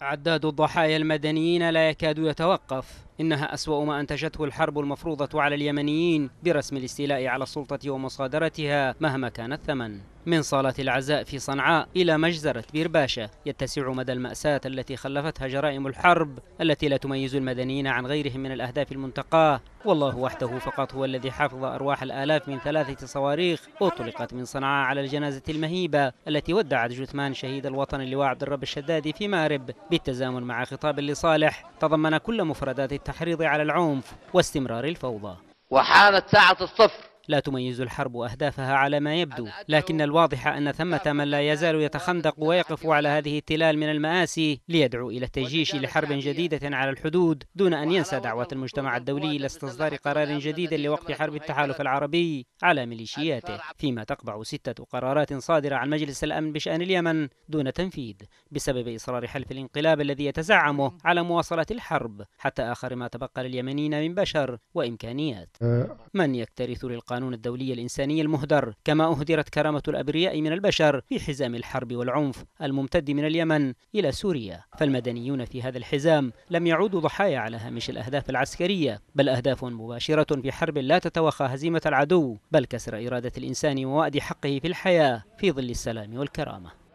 عداد الضحايا المدنيين لا يكاد يتوقف إنها أسوأ ما أنتجته الحرب المفروضة على اليمنيين برسم الاستيلاء على السلطة ومصادرتها مهما كان الثمن من صالة العزاء في صنعاء إلى مجزرة بيرباشا يتسع مدى المأساة التي خلفتها جرائم الحرب التي لا تميز المدنيين عن غيرهم من الأهداف المنتقاة والله وحده فقط هو الذي حفظ أرواح الآلاف من ثلاثة صواريخ أطلقت من صنعاء على الجنازة المهيبة التي ودعت جثمان شهيد الوطن اللواء عبد الرب الشدادي في مأرب بالتزامن مع خطاب لصالح تضمن كل مفردات والتحريض على العنف واستمرار الفوضى وحانت ساعة الصفر لا تميز الحرب أهدافها على ما يبدو لكن الواضح أن ثمة من لا يزال يتخندق ويقف على هذه التلال من المآسي ليدعو إلى التجيش لحرب جديدة على الحدود دون أن ينسى دعوة المجتمع الدولي لاستصدار قرار جديد لوقف حرب التحالف العربي على ميليشياته فيما تقبع ستة قرارات صادرة عن مجلس الأمن بشأن اليمن دون تنفيذ بسبب إصرار حلف الانقلاب الذي يتزعمه على مواصلة الحرب حتى آخر ما تبقى لليمنيين من بشر وإمكانيات أه. من يكترث للقانون القانون الدولي الإنساني المهدر كما أهدرت كرامة الأبرياء من البشر في حزام الحرب والعنف الممتد من اليمن إلى سوريا فالمدنيون في هذا الحزام لم يعودوا ضحايا على هامش الأهداف العسكرية بل أهداف مباشرة في حرب لا تتوخى هزيمة العدو بل كسر إرادة الإنسان ووأد حقه في الحياة في ظل السلام والكرامة